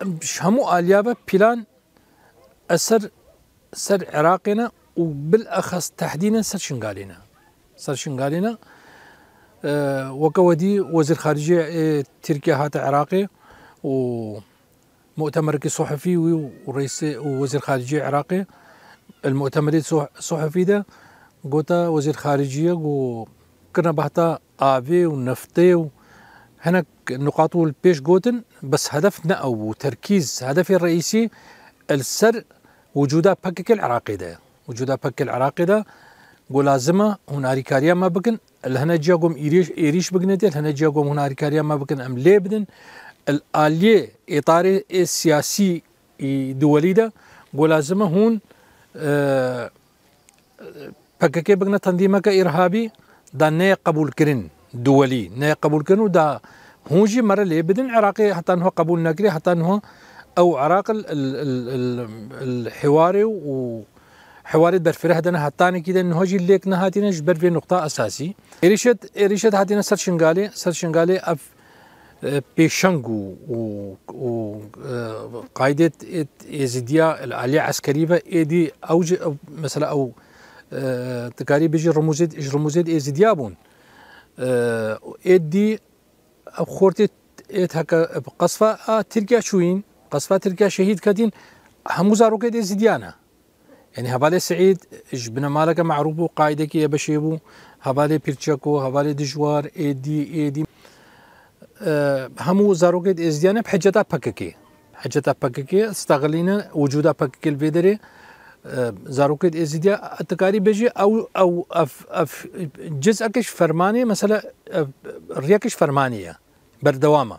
هەموو پلان اثر سر عراقی نه و سر شنگالی نه سر شنگالی نه و کودی وزیر خارجه ترکیه هات عراقی و مؤتمرك صحفي ورئيس وزير خارجية عراقي المؤتمر الصحفي ده قوتا وزير خارجية و كنا بحثا آبي ونفتي هنا نقاط والبيش جوتن بس هدفنا او تركيز هدفي الرئيسي السر وجودا بكك العراقيده وجودا بكك العراقيده هنا هناريكاريا ما بكن الهنا جاكم ايريش ايريش بكنت الهنا جاكم هناريكاريا ما بكن ام ليبدن بدن الاليه اطار السياسي دولي ده ولازمه هون أه بكك بكن تنظيمك ارهابي دانه قبول كرين دولي نا قبول كانوا دا هونجي مرة اللي بدن عراقي حتى انه قبول ناكري حتى انه او عراق ال ال ال الحواري وحواري برفره دنا حتى كده انه هجي ليك نهاتين جبر في نقطة اساسي اريشت اريشت هاتينا سر شنغالي سر شنغالي اف بيشنغو قايدة ازيديا العالية عسكرية ايدي اوج مثلا او تقاري بيجي رموزيد رموزيد يزيديابون ادي خورتي ات هكا بقصفة آه، تركيا شوين قصفة تركيا شهيد كدين همو زاروكي دي زيديانا يعني هبالي سعيد جبنا مالك معروبو قاعدة كي بشيبو هبالي بيرتشاكو هبالي دجوار ايدي ايدي أه همو زاروكي دي زيديانا بحجتا باككي حجتا باككي استغلينا وجودا باككي البيدري زاروكيت ازيديا التكاري بيجي او او اف اف جزء فرمانيه مثلا رياكش فرمانيه بردوامه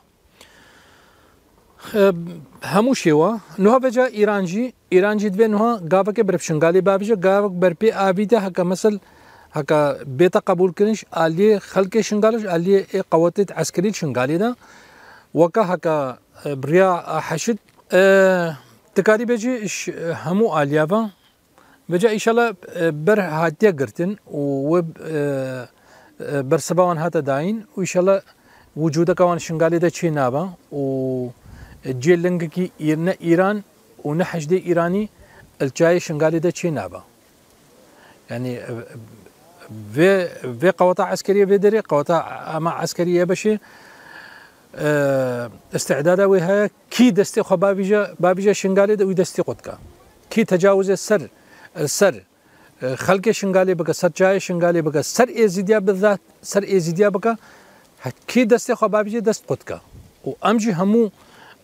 همو شوا نوها بجا ايرانجي ايرانجي دوي نوها غابك بربشنغالي بابجا غابك بربي ابيده هكا مثلا هكا بيتا قبول كنش علي خلق شنغالش علي قواتيت عسكري شنغالي دا وكا هكا بريا حشد أه تکاری بێژێ همو ئالیاە بەجا ئیشەڵە بر هاتیە گرتن و بەرسەباوان هاتا داین و کوان شنگالی ده چین نابە و جێ لنگکی نە ئیران و نە حەجدی ئیرانی ئەلچای شنگالێدا چێ نابە ینی بێ قوتا عسکریە بێ دەرێ قوتا ئەمە عسکریە بشه كي آه، استعداده وی هەیە کی دەستی خۆ بابیژە شنگالی دەوی دەستی قوت بکە کی تەجاوزێ سەر آه، سەر خەلکی سر ازيديا سەر جای شنگالی بکە سەر ئێزیدیا بذات سەر ئێزیدیا بکە کی دەستی خۆ بابیژە دەست قوت بکە و ئەمجی هەموو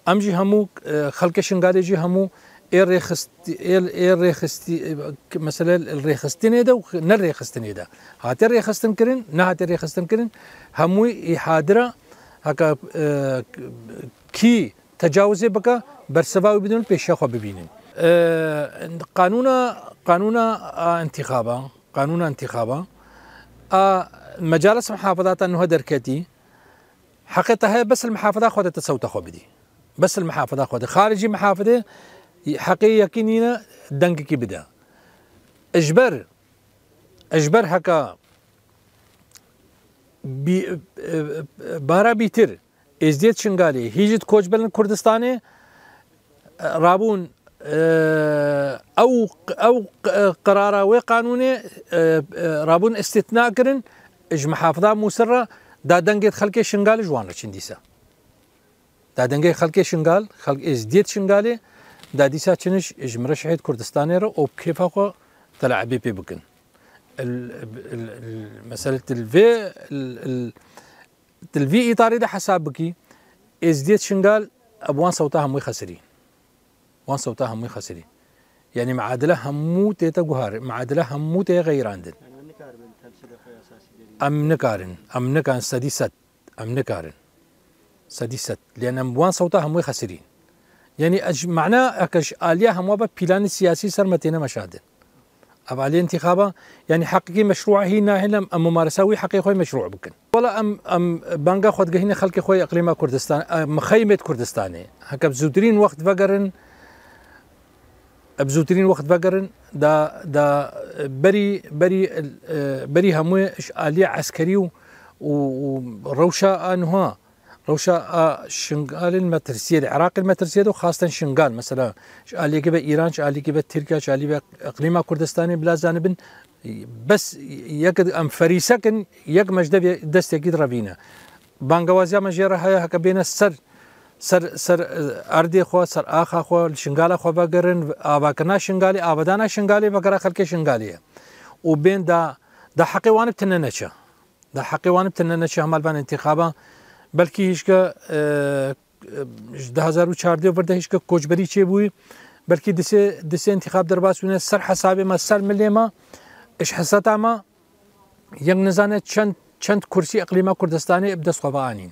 ئەمجی هەموو آه، خەلکە شنگالێکی هەموو مەسل ڕێخستنێدا و نەڕێخستنێدا هاتە ڕێخستنکردن نهاتە ڕێخستنکردن هەمووی ئیحادرە هكا كي اه، تجاوز بكا بەرسەباوی بدون پێشەخوا ببينين اه، قانون قانون انتخابا قانون انتخابا اه، مجالس محافظات انه دركتي حقيقة هي بس المحافظة تصوت تسوت بدي بس المحافظة خودة خارجي محافظة حقيقة يقينينا دنك كي بدا اجبر اجبر هكا بارا بيتر ازديت شنغالي هيجت كوجبلن كردستاني رابون اه، او او قرارا وقانوني اه، رابون استثناء كرن اج محافظه مسره دا دنګ خلک شنګال جوانه چنديسه دا دنګ خلک شنغال خلک ازديت شنغالي دا ديسا چنش اج مرشحيت كردستاني رو او کیفه خو تلعبي تلعبی بکن مساله الفي الفي اطاري ده حسابكي از ديت شنغال ابوان صوتها مو خسرين وان صوتها مو خسرين يعني معادله مو تيتا قهار معادله مو تي غير عندن ام نكارن ام نكارن سدي ست ام نكارن سدي ست لان أبوان صوتها مو خسرين يعني معناه اكش آليا هم بلان السياسي سرمتين متينا مشادن أب علي انتخابه يعني حقيقي مشروع هنا هنا أم ممارسة وي حقيقي خوي مشروع بكن ولا أم أم بانجا خود هنا خلقي خوي إقليم كردستان مخيمة كردستاني هكا بزودرين وقت فقرن بزودرين وقت فقرن دا دا بري بري بري هموي آلية عسكري وروشة أنها لو شاء آه، شنغال المترسيد العراق المترسيد وخاصة شنغال مثلا شالي كبا إيران شالي كبا تركيا شالي إقليم كردستاني بلا زانبن بس يقد أم فريسكن يق مجد دست يقيد ربينا بانغوازيا مجيرا هيا هكا بين السر سر سر آه، اردي خو سر اخا خو شنغالا خو بغرن ابا كنا شنغالي ابدانا شنغالي بغرا خلك شنغالي وبين دا دا حقي وانب تننشا دا حقي وانب تننشا همال بان انتخابه بەلکی هیچکە 1940 بەردە هیچکە کۆچبەری چێبووی بەلکی دسێ انتخاب دەرباسونە سەر حسابێمە سەر ملێمە ئش حسەتامە یەنگ نزانێت چەند چەند کورسی ئەقلیمە کوردستانی بدەستخواانین